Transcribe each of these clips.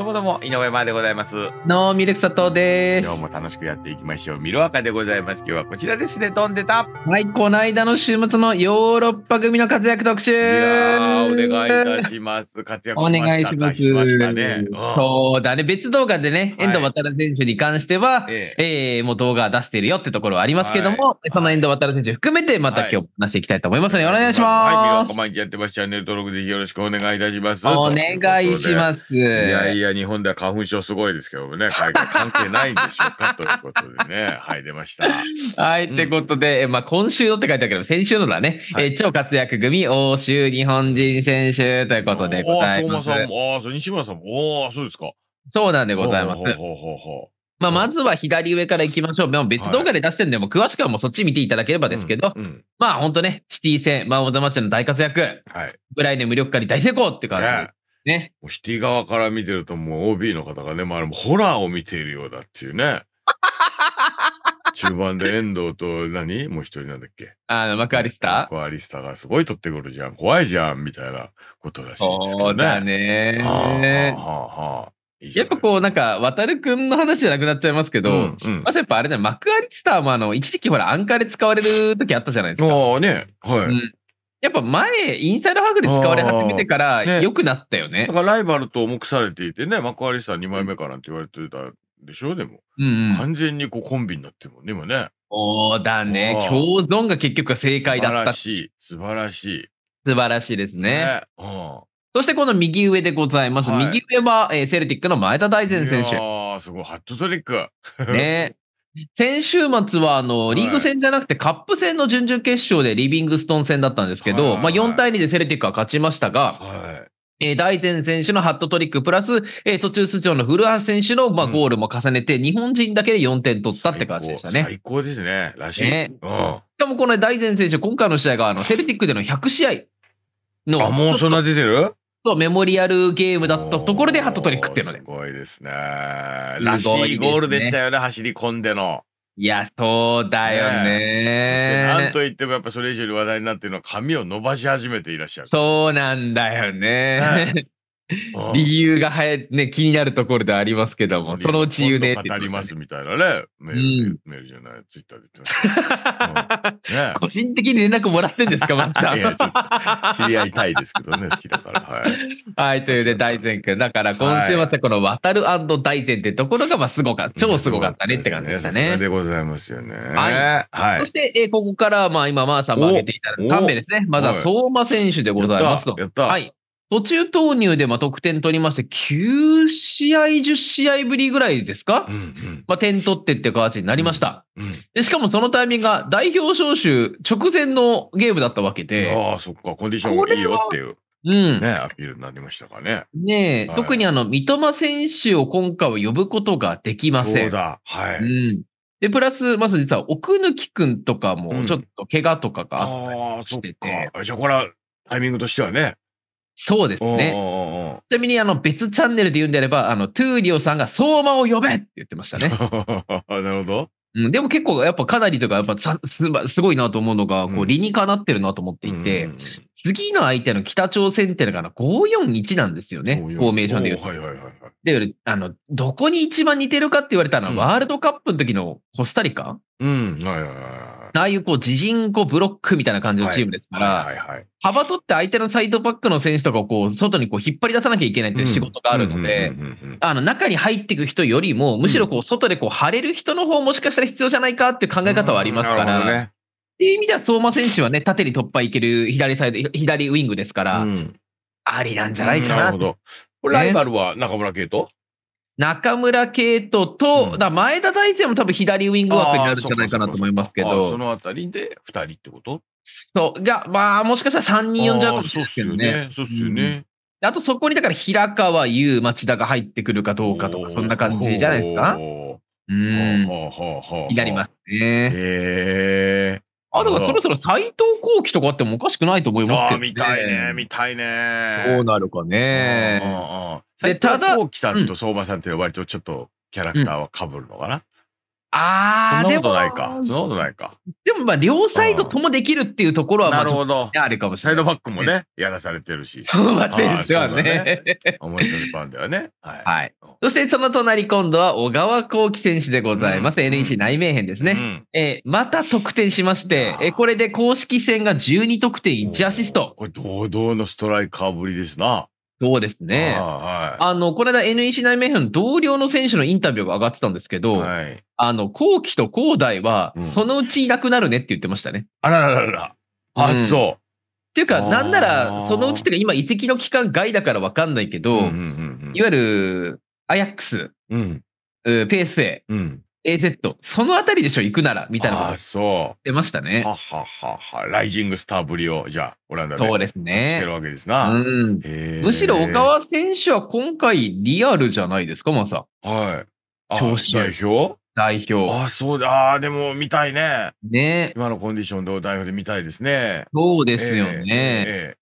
どうもどうも、井上までございます。のミルク佐藤です。今日も楽しくやっていきましょう。ミルアカでございます。今日はこちらですね、飛んでた。はい、この間の週末のヨーロッパ組の活躍特集。いやお願いいたします。活躍しました。お願いします。ましたね、うん、そうだね。別動画でね、遠藤航選手に関しては、はい、ええー、もう動画出してるよってところはありますけども、はい、その遠藤航選手含めて、また今日話していきたいと思いますので、はい、お願いします。はい、ミルアカ毎日やってます。チャンネル登録ぜひよろしくお願いいたします。お願いします。いやいや日本では花粉症すごいですけどね、海外関係ないんでしょうかということでね、はい、出ました。はい、ってことで、まあ、今週のって書いてあるけど、先週のだね、はい、えー、超活躍組、欧州日本人選手ということでござます。ああ、そう、西村さんも、ああ、そうですか。そうなんでございます。ほうほうほうほうまあ、まずは左上から行きましょう。でも別動画で出してるんで、も詳しくはもうそっち見ていただければですけど、うんうん、まあ本当ね、シティ戦、マン・オブ・マッチの大活躍ぐらいの無力化に大成功っていう感じ、ね、ね。もうシティ側から見てるともう OB の方がね、まあ、ホラーを見ているようだっていうね。中盤で遠藤と何もう一人なんだっけあの、マクアリスタマクアリスタがすごい取ってくるじゃん。怖いじゃん、みたいなことらしいですけどね。そうだね。はあ、はあ、はあ。やっぱこうなんか、渡るくんの話じゃなくなっちゃいますけど、うんうん、まずやっぱあれね、マクアリスターもあの、一時期ほら、アンカーで使われる時あったじゃないですか。ああね、はい、うん。やっぱ前、インサイドハグで使われ始めてからよね良くなったよねだ。からライバルと目されていてね、マクワリさん2枚目かなんて言われてたでしょ、でも。うんうん。完全にこうコンビになってるもんね、今ね。そうだね。共存が結局は正解だった。素素晴らしい、素晴らし晴らしいですね。そしてこの右上でございます。はい右上は、えーセルティックの前田大然選手。ああ、すごい、ハットトリック。ね。先週末はあのリーグ戦じゃなくてカップ戦の準々決勝でリビングストン戦だったんですけど、はい、まあ、4対2でセルティックは勝ちましたが、はいえー、大前選手のハットトリックプラス、えー、途中出場の古橋選手の、まあ、ゴールも重ねて、うん、日本人だけで4点取ったって感じでしたね。最高ですね。らしい。ね、うん、しかもこの大前選手、今回の試合があのセルティックでの100試合の。あ、もうそんな出てるそう、メモリアルゲームだったところでハットトリックっていうので。すごいですね。らしいゴールでしたよね、走り込んでの。いや、そうだよね。なんといってもやっぱそれ以上に話題になっているのは髪を伸ばし始めていらっしゃる。そうなんだよね。理由がはや、ね、気になるところでありますけども、そのうち言うね語りますみたいなね、メール、うん、メールじゃない、ツイッターで言ってました、ね。個人的に連絡もらってんですか、松さん。知り合いたいですけどね、好きだから。はい、はい、というね、大前くん。だから、今週はこの渡る大前ってところが、まあ、すごかった、超すごかったねって感じでしたね。でございますよね。はい。はい、そして、えー、ここから、まあ、今、まあさんも挙げていただい3名ですね。まずは相馬選手でございますと。やった。はい。途中投入でまあ得点取りまして、9試合、10試合ぶりぐらいですか、うんうん、まあ、点取ってって形になりました、うんうん、で。しかもそのタイミングが代表招集直前のゲームだったわけで。ああ、そっか、コンディションいいよっていう。うん。ねアピールになりましたかね。ねえ、はい、特にあの、三笘選手を今回は呼ぶことができません。そうだ、はい。うん。で、プラス、まず実は奥貫くんとかも、ちょっと怪我とかがあったりしてて。うん、ああ、そっか。じゃあ、これはタイミングとしてはね。そうですね。ちなみに、あの、別チャンネルで言うんであれば、あの、トゥーリオさんが相馬を呼べって言ってましたね。なるほど。うん、でも結構、やっぱかなりとか、やっぱすすごいなと思うのが、こう、理にかなってるなと思っていて、うん、次の相手の北朝鮮っていうのが541なんですよね、フォーメーションで言うと。はいはいはいはい、で、あの、どこに一番似てるかって言われたのは、ワールドカップの時のコスタリカうん、はいはいはい。ああいうこう、自陣こうブロックみたいな感じのチームですから、幅取って相手のサイドバックの選手とかをこう、外にこう引っ張り出さなきゃいけないっていう仕事があるので、あの、中に入っていく人よりも、むしろこう、外でこう、張れる人の方もしかしたら必要じゃないかっていう考え方はありますから、っていう意味では相馬選手はね、縦に突破いける左サイド、左ウイングですから、ありなんじゃないかな。なるほど。ライバルは中村圭斗中村圭斗と、うん、だ前田大然も多分左ウィング枠になるんじゃないかなと思いますけど。そのあたりで2人ってことそう。が、まあ、もしかしたら3人呼んじゃうかもしれないですけどね。そうっすよね。そうっすよね、あとそこにだから平川優、町田が入ってくるかどうかとか、そんな感じじゃないですか。うん。になりますね。へえ。あ、だからそろそろ斎藤幸喜とかあってもおかしくないと思いますけどね。見たいね、見たいね。どうなるかね。斎藤幸喜さんと相馬さんって割とちょっとキャラクターはかぶるのかな。ああ、そんなことないか。そんなことないか。でもまあ、両サイドともできるっていうところは、なるほど。あかもしれない。サイドバックもね、やらされてるし。そうですよね。面白いパンでよね。はい。そして、その隣、今度は小川幸輝選手でございます。NEC 内面編ですね。え、また得点しまして、え、これで公式戦が12得点1アシスト。これ、堂々のストライカーぶりですな。そうですね。あはい、あの、この間 NEC 内面の同僚の選手のインタビューが上がってたんですけど、はい、あの、後期と後代は、そのうちいなくなるねって言ってましたね。うん、あらららら。あ、うん、そう。っていうか、なんなら、そのうちっていうか、今、移籍の期間外だからわかんないけど、いわゆる、アヤックス、うん、ペースフェイ、うん、AZ、そのあたりでしょ、行くなら、みたいなあそう。出ましたね。はははは。ライジングスターぶりを、じゃあ、オランダで。そうですね。してるわけですな。うん。むしろ岡川選手は今回、リアルじゃないですか、まさ。はい。調子代表代表。あ、そうだ。あでも、見たいね。ね。今のコンディションで代表で見たいですね。そうですよね。えーえー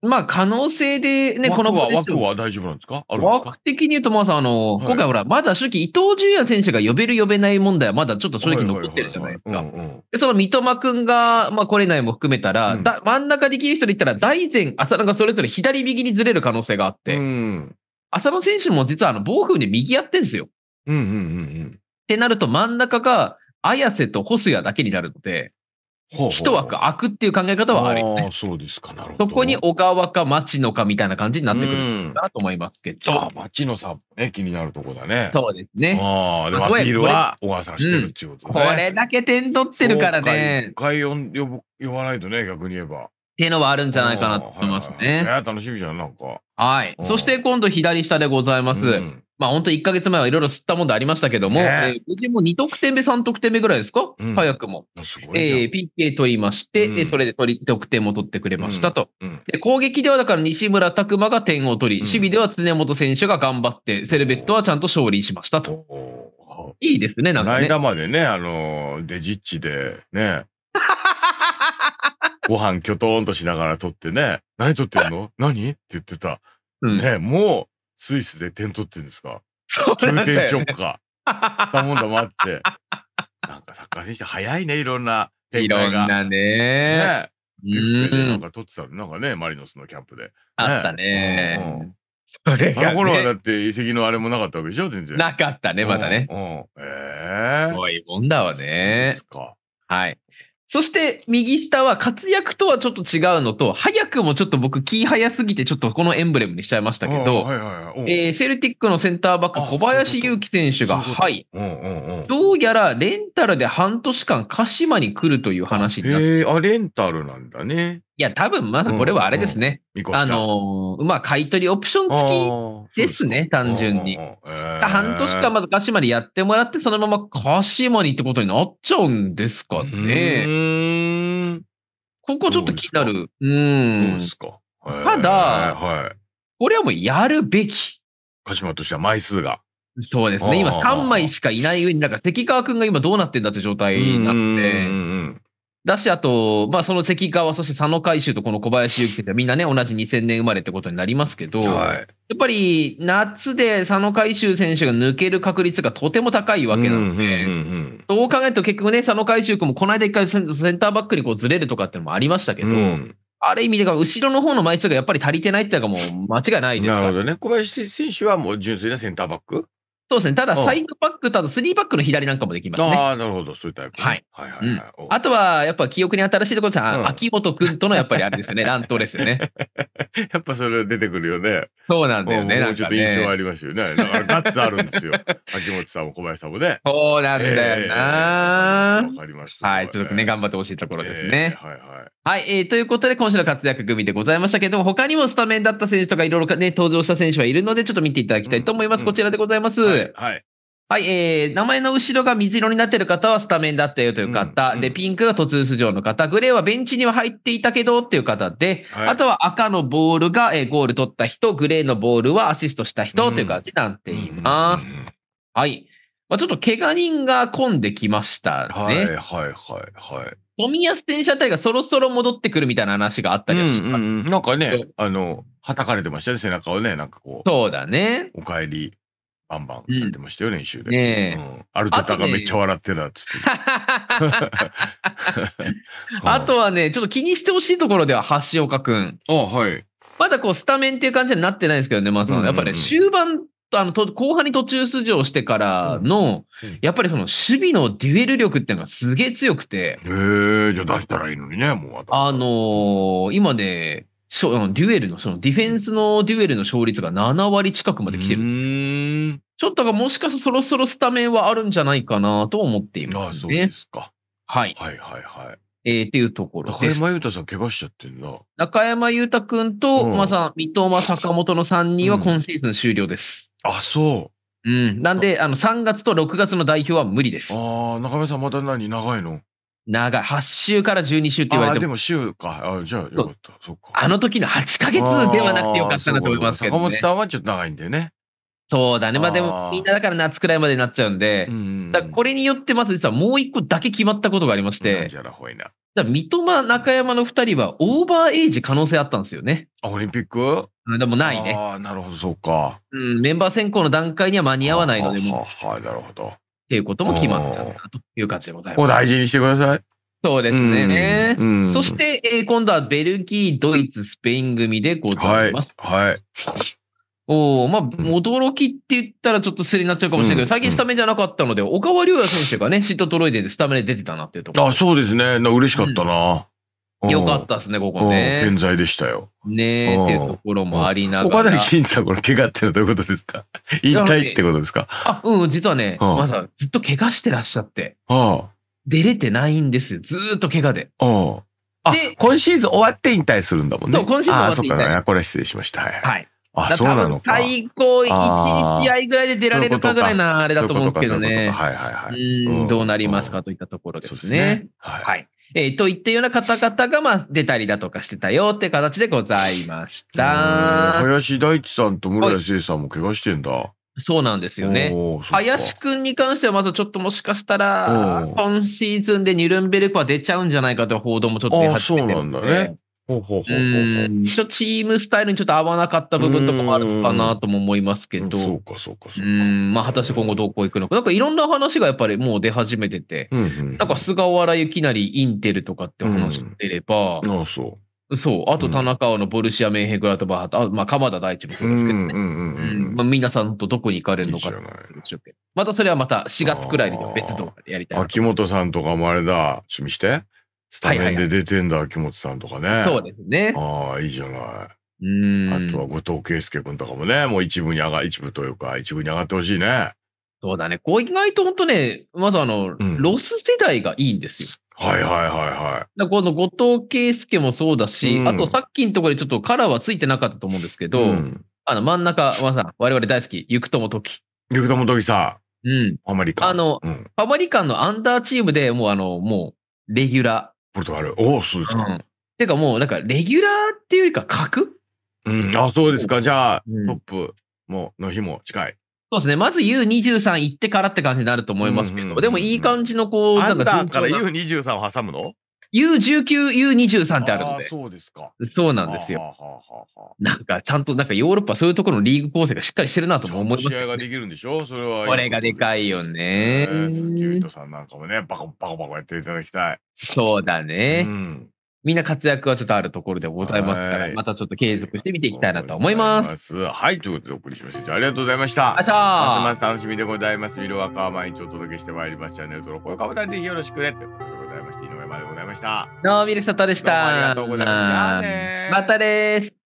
まあ可能性でね、この枠は枠は大丈夫なんですか枠的に言うと、まあ、あの、はい、今回ほら、まだ初期、伊東純也選手が呼べる呼べない問題はまだちょっと正直残ってるじゃないですか。で、その三笘くんが、まあ来れないも含めたら、うん、だ真ん中できる人で言ったら、大前、浅野がそれぞれ左右にずれる可能性があって、うん、浅野選手も実はあの、暴風で右やってんですよ。うんうんうんうん。ってなると真ん中が、綾瀬と細谷だけになるので、一枠空くっていう考え方はあるよね。そうですか、なるほど。そこに小川か町野かみたいな感じになってくるかなと思いますけど。あ、町野さんね、気になるとこだね。そうですね。ああ、でもアピールは小川さんしてるっていうことね、うん、これだけ点取ってるからね。一回呼呼ばないとね、逆に言えば。っていうのはあるんじゃないかなと思いますね。はい、はい、楽しみじゃん、なんか。はい。そして今度左下でございます。うんまあ本当1ヶ月前はいろいろ吸ったもんでありましたけども、ねえー、無事も2得点目、3得点目ぐらいですか、うん、早くも。えー、PK 取りまして、うん、それで取り得点も取ってくれましたと、うんうん、で。攻撃ではだから西村拓磨が点を取り、守備では常本選手が頑張って、セルベットはちゃんと勝利しましたと。いいですね、なんか、ね。間までね、あの、デジッチでね、ご飯きょとんとしながら撮ってね、何撮ってんの 何って言ってた。ね、もう、スイスで点取ってんですか そうなんだよ、直下。たもんだもあって。なんかサッカー選手早いね、いろんな展開が。いろんなね。ねうん。なんか取ってたなんかね、マリノスのキャンプで。あったね、うんうん。それが、ね、あの頃はだって遺跡のあれもなかったわけでしょ、全然。なかったね、まだね。うん。うん、ええー、すごいもんだわね。ですか。はい。そして右下は活躍とはちょっと違うのと、早くもちょっと僕、気早すぎて、ちょっとこのエンブレムにしちゃいましたけど、えー、セルティックのセンターバック、小林祐希選手が、はい、どうやらレンタルで半年間、鹿島に来るという話になって、あレンタルなんだね。いや、多分、まずこれはあれですね。うんうん、あのー、まあ、買い取りオプション付きですね、す単純に。えー、半年間まず鹿島でやってもらって、そのまま鹿島にってことになっちゃうんですかね。ここちょっと気になる。うん。ただ、はい、これはもうやるべき。鹿島としては枚数が。そうですね。今3枚しかいない上に、なんか関川君が今どうなってんだって状態になって。だし、あと、まあ、その関川、そして佐野海舟とこの小林祐希選手はみんなね、同じ2000年生まれってことになりますけど、はい、やっぱり夏で佐野海舟選手が抜ける確率がとても高いわけなので、うそう考えると結局ね、佐野海舟君もこの間一回センターバックにこうずれるとかっていうのもありましたけど、うん、ある意味で、後ろの方の枚数がやっぱり足りてないっていうのがもう間違いないですから、ね、なるほどね。小林選手はもう純粋なセンターバックそうですね。ただ、サイドバックただ、スリーバックの左なんかもできますね。ああ、なるほど。そういうタイプ、はいはい、はいあとは、やっぱ記憶に新しいところじゃ、ん、秋元君とのやっぱりあれですね、乱闘ですよね。やっぱそれ出てくるよね。そうなんだよね。もうちょっと印象ありますよね。だ からガッツあるんですよ。秋元さんも小林さんもね。そうなんだよな。わ、かりました。はい。ちょっとね、頑張ってほしいところですね。はいはい。はい、えということで、今週の活躍組でございましたけども、他にもスタメンだった選手とか、いろいろね、登場した選手はいるので、ちょっと見ていただきたいと思います。こちらでございます。はい。はい。はい、えー、名前の後ろが水色になってる方はスタメンだったよという方、うんうん、で、ピンクが途中出場の方、グレーはベンチには入っていたけどっていう方で、はい、あとは赤のボールが、えー、ゴール取った人、グレーのボールはアシストした人という感じになっています。うんうんうん、はい。まあ、ちょっと怪我人が混んできましたね。はいはいはいはい。富安選車隊がそろそろ戻ってくるみたいな話があったりします、うんうん、なんかね、あの、はたかれてましたね、背中をね、なんかこう。そうだね。お帰り。バンバンやってましたよ、練習で。ねえうん、アルタタがめっちゃ笑ってたっつって。あとはね、ちょっと気にしてほしいところでは、橋岡くん。あはい。まだこう、スタメンっていう感じになってないんですけどね、まあ、やっぱね、終盤あのと後半に途中出場してからの、うんうん、やっぱりその守備のデュエル力っていうのがすげえ強くて。へえ、じゃあ出したらいいのにね、もうあのー、今ね、デュエルの、そのディフェンスのデュエルの勝率が7割近くまで来てるんですよ。ちょっとがもしかしたらそろそろスタメンはあるんじゃないかなと思っていますね。ああそうですか。はい。はいはいはい。えー、っていうところです。中山裕太さん、怪我しちゃってんな。中山裕太君と、うん、まさん、三笘、坂本の3人は今シーズン終了です。うん、あ、そう。うん。なんで、あの、3月と6月の代表は無理です。ああ、中山さん、また何長いの長い。8週から12週って言われても。あ、でも週か。あじゃあよかった。そっか。あの時の8か月ではなくてよかったなと思いますけど、ね、坂本さんはちょっと長いんだよね。そうだね。まあでも、みんなだから夏くらいまでになっちゃうんで、うん、だこれによって、まず実はもう一個だけ決まったことがありまして、じだ三笘、中山の二人はオーバーエイジ可能性あったんですよね。オリンピックでもないね。ああ、なるほど、そうか。うん、メンバー選考の段階には間に合わないのでも、もはい、なるほど。っていうことも決まったという感じでございます。お大事にしてください。そうですね。うんうん、そして、えー、今度はベルギー、ドイツ、スペイン組でございます。はい、はいおおまあ、驚きって言ったらちょっと失礼になっちゃうかもしれないけど、うん、最近スタメンじゃなかったので、岡川龍也選手がね、シートトロイデンでスタメンで出てたなっていうところ。あ、そうですね。な嬉しかったな。うん、よかったですね、ここね。健在でしたよ。ねえ、っていうところもありながら。岡崎慎さん、これ、怪我ってのはどういうことですか引退ってことですかあ、うん、実はね、まだずっと怪我してらっしゃって。出れてないんですよ。ずっと怪我で。で、今シーズン終わって引退するんだもんね。そう、今シーズン終わって引退。あ、そっか、これ失礼しました。はいあ、そうなの最高1試合ぐらいで出られるかぐらいなあれだと思うけどね。はいはいはい。うん、どうなりますかといったところですね。はい、えー、といったような方々が、まあ、出たりだとかしてたよって形でございました。林大地さんと村瀬さんも怪我してんだ。そうなんですよね。林くんに関しては、まずちょっともしかしたら、今シーズンでニュルンベルクは出ちゃうんじゃないかという報道もちょっと出始めてるんで。そうなんだね。ほうほうほうほうちょチームスタイルにちょっと合わなかった部分とかもあるかなとも思いますけど、そうかそうかそうか。うんまあ、果たして今後どこ行くのか。なんかいろんな話がやっぱりもう出始めてて、うんうん、なんか菅原由成インテルとかって話が出れば、うん、ああそう。そう。あと、田中碧のボルシア・メンヘグラートバーハあまあ、鎌田大地もそうですけどね。うんまあ、皆さんとどこに行かれるのかまたそれはまた4月くらいに別動画でやりたい。秋元さんとかもあれだ。趣味してスタメンで出てんだ、秋元さんとかね。そうですね。ああ、いいじゃない。うん。あとは後藤圭介君とかもね、もう一部に上が、一部というか、一部に上がってほしいね。そうだね。こう意外と本当ね、まずあの、うん、ロス世代がいいんですよ。はいはいはいはい。だこの後藤圭介もそうだし、うん、あとさっきのところでちょっとカラーはついてなかったと思うんですけど、うん、あの真ん中、まさん、我々大好き、ゆくともとき。ゆくともときさ、うん。ハマリカン。あの、ハマリカンのアンダーチームでもうあの、もう、レギュラー。ポルトガル。おお、そうですか。うん、てかもう、なんか、レギュラーっていうよりか、格うん、あ、そうですか。じゃあ、うん、トップもの日も近い。そうですね。まず U23 行ってからって感じになると思いますけど、でもいい感じのこう、なんか順調から U23 を挟むの U19、U23 ってあるので。そうですか。そうなんですよ。はあはあはあ、なんか、ちゃんと、なんかヨーロッパそういうところのリーグ構成がしっかりしてるなと思います、ね。試合ができるんでしょそれは。これがでかいよね。えー、鈴木優斗さんなんかもね、バコバコバコやっていただきたい。そうだね。うん、みんな活躍はちょっとあるところでございますから、またちょっと継続して見ていきたいなと思います。いはい、ということでお送りしました。ありがとうございました。ありますます楽しみでございます。色は毎日お届けしてまいりましたンネル登録、高評価、ぜひよろしくね。した。どうもミルクサトでした。ありがとうございました。またです。